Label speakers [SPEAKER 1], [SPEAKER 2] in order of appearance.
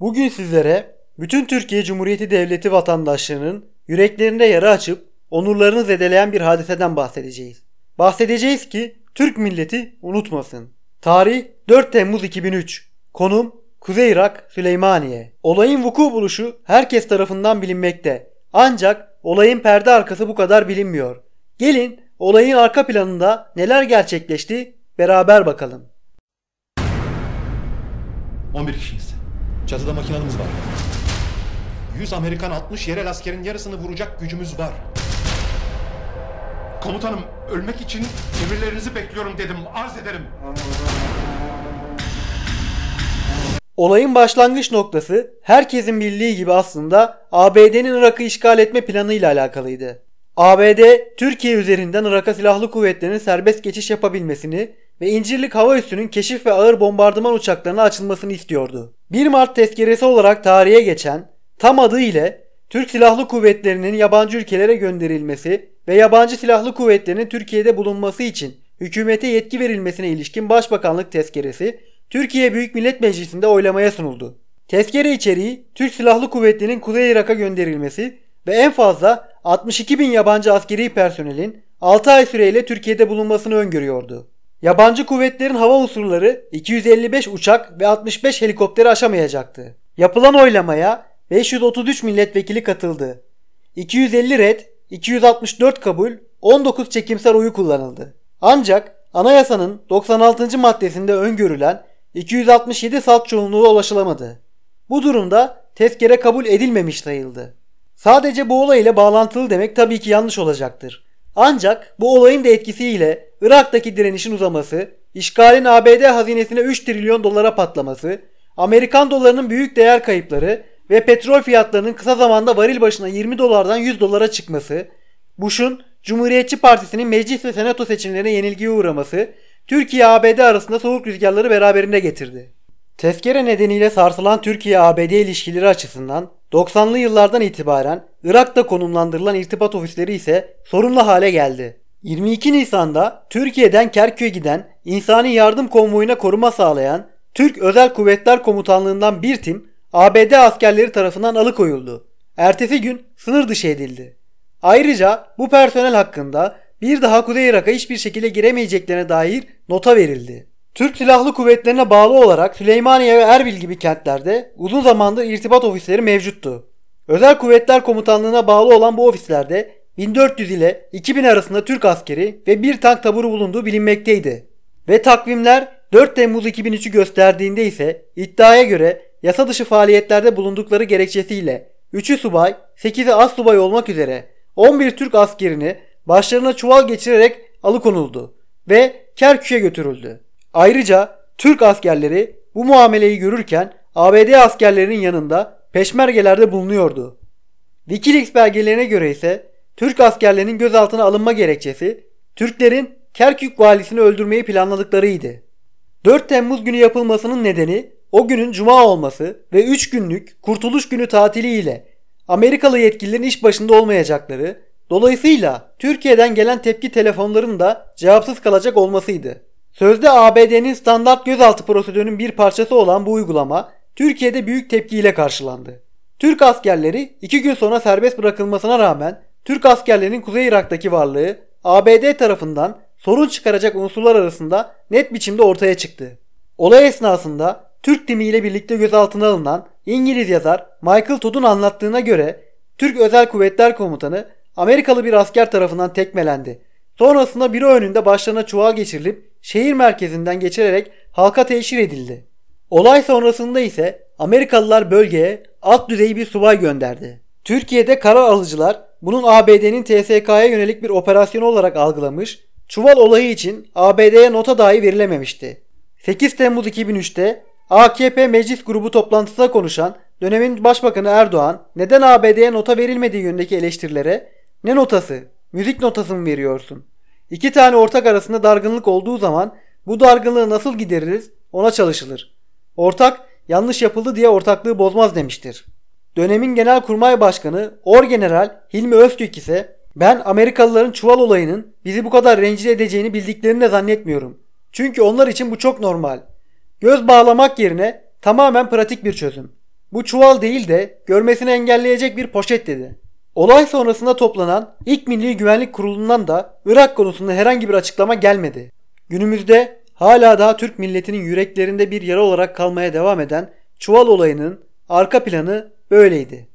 [SPEAKER 1] Bugün sizlere bütün Türkiye Cumhuriyeti Devleti vatandaşlarının yüreklerinde yara açıp onurlarını zedeleyen bir hadiseden bahsedeceğiz. Bahsedeceğiz ki Türk milleti unutmasın. Tarih 4 Temmuz 2003. Konum Kuzey Irak, Süleymaniye. Olayın vuku buluşu herkes tarafından bilinmekte. Ancak olayın perde arkası bu kadar bilinmiyor. Gelin olayın arka planında neler gerçekleşti beraber bakalım. 11 kişiyiz. Çatıda makinalarımız var. 100 Amerikan 60 yerel askerin yarısını vuracak gücümüz var. Komutanım ölmek için emirlerinizi bekliyorum dedim. Arz ederim. Olayın başlangıç noktası herkesin bildiği gibi aslında ABD'nin Irak'ı işgal etme planıyla alakalıydı. ABD, Türkiye üzerinden Irak'a silahlı kuvvetlerin serbest geçiş yapabilmesini ve İncirlik Hava Üssü'nün keşif ve ağır bombardıman uçaklarına açılmasını istiyordu. 1 Mart tezkeresi olarak tarihe geçen tam adı ile Türk Silahlı Kuvvetleri'nin yabancı ülkelere gönderilmesi ve yabancı silahlı kuvvetlerinin Türkiye'de bulunması için hükümete yetki verilmesine ilişkin Başbakanlık tezkeresi Türkiye Büyük Millet Meclisi'nde oylamaya sunuldu. Tezkere içeriği Türk Silahlı Kuvvetleri'nin Kuzey Irak'a gönderilmesi ve en fazla 62 bin yabancı askeri personelin 6 ay süreyle Türkiye'de bulunmasını öngörüyordu. Yabancı kuvvetlerin hava unsurları 255 uçak ve 65 helikopteri aşamayacaktı. Yapılan oylamaya 533 milletvekili katıldı. 250 red, 264 kabul, 19 çekimsel oyu kullanıldı. Ancak anayasanın 96. maddesinde öngörülen 267 salt çoğunluğu ulaşılamadı. Bu durumda tezkere kabul edilmemiş sayıldı. Sadece bu olayla bağlantılı demek tabii ki yanlış olacaktır. Ancak bu olayın da etkisiyle Irak'taki direnişin uzaması, işgalin ABD hazinesine 3 trilyon dolara patlaması, Amerikan dolarının büyük değer kayıpları ve petrol fiyatlarının kısa zamanda varil başına 20 dolardan 100 dolara çıkması, Bush'un Cumhuriyetçi Partisi'nin meclis ve senato seçimlerine yenilgiye uğraması, Türkiye-ABD arasında soğuk rüzgarları beraberinde getirdi. Tezkere nedeniyle sarsılan Türkiye-ABD ilişkileri açısından 90'lı yıllardan itibaren Irak'ta konumlandırılan irtibat ofisleri ise sorunlu hale geldi. 22 Nisan'da Türkiye'den Kerkük'e giden insani yardım konvoyuna koruma sağlayan Türk Özel Kuvvetler Komutanlığından bir tim ABD askerleri tarafından alıkoyuldu. Ertesi gün sınır dışı edildi. Ayrıca bu personel hakkında bir daha Kuzey Irak'a hiçbir şekilde giremeyeceklerine dair nota verildi. Türk Silahlı Kuvvetlerine bağlı olarak Süleymaniye ve Erbil gibi kentlerde uzun zamandır irtibat ofisleri mevcuttu. Özel Kuvvetler Komutanlığına bağlı olan bu ofislerde 1400 ile 2000 arasında Türk askeri ve bir tank taburu bulunduğu bilinmekteydi. Ve takvimler 4 Temmuz 2003'ü gösterdiğinde ise iddiaya göre yasa dışı faaliyetlerde bulundukları gerekçesiyle 3'ü subay, 8'i az subay olmak üzere 11 Türk askerini başlarına çuval geçirerek alıkonuldu ve Kerkük'e götürüldü. Ayrıca Türk askerleri bu muameleyi görürken ABD askerlerinin yanında peşmergelerde bulunuyordu. Wikileaks belgelerine göre ise Türk askerlerinin gözaltına alınma gerekçesi Türklerin Kerkük valisini öldürmeyi planladıklarıydı. 4 Temmuz günü yapılmasının nedeni o günün cuma olması ve 3 günlük Kurtuluş Günü tatiliyle Amerikalı yetkililerin iş başında olmayacakları, dolayısıyla Türkiye'den gelen tepki telefonlarının da cevapsız kalacak olmasıydı. Sözde ABD'nin standart gözaltı prosedürünün bir parçası olan bu uygulama Türkiye'de büyük tepkiyle karşılandı. Türk askerleri 2 gün sonra serbest bırakılmasına rağmen Türk askerlerinin Kuzey Irak'taki varlığı ABD tarafından sorun çıkaracak unsurlar arasında net biçimde ortaya çıktı. Olay esnasında Türk timiyle birlikte gözaltına alınan İngiliz yazar Michael Todd'un anlattığına göre Türk Özel Kuvvetler Komutanı Amerikalı bir asker tarafından tekmelendi. Sonrasında biri önünde başlarına çuval geçirilip şehir merkezinden geçirerek halka teşhir edildi. Olay sonrasında ise Amerikalılar bölgeye alt düzey bir subay gönderdi. Türkiye'de karar alıcılar bunun ABD'nin TSK'ya yönelik bir operasyon olarak algılamış, çuval olayı için ABD'ye nota dahi verilememişti. 8 Temmuz 2003'te AKP meclis grubu toplantısında konuşan dönemin başbakanı Erdoğan neden ABD'ye nota verilmediği yönündeki eleştirilere ne notası, müzik notası mı veriyorsun? İki tane ortak arasında dargınlık olduğu zaman bu dargınlığı nasıl gideririz ona çalışılır. Ortak yanlış yapıldı diye ortaklığı bozmaz demiştir. Dönemin Genelkurmay Başkanı Orgeneral Hilmi Öztürk ise ben Amerikalıların çuval olayının bizi bu kadar rencide edeceğini bildiklerini de zannetmiyorum. Çünkü onlar için bu çok normal. Göz bağlamak yerine tamamen pratik bir çözüm. Bu çuval değil de görmesini engelleyecek bir poşet dedi. Olay sonrasında toplanan ilk Milli Güvenlik Kurulu'ndan da Irak konusunda herhangi bir açıklama gelmedi. Günümüzde hala daha Türk milletinin yüreklerinde bir yara olarak kalmaya devam eden çuval olayının arka planı böyleydi.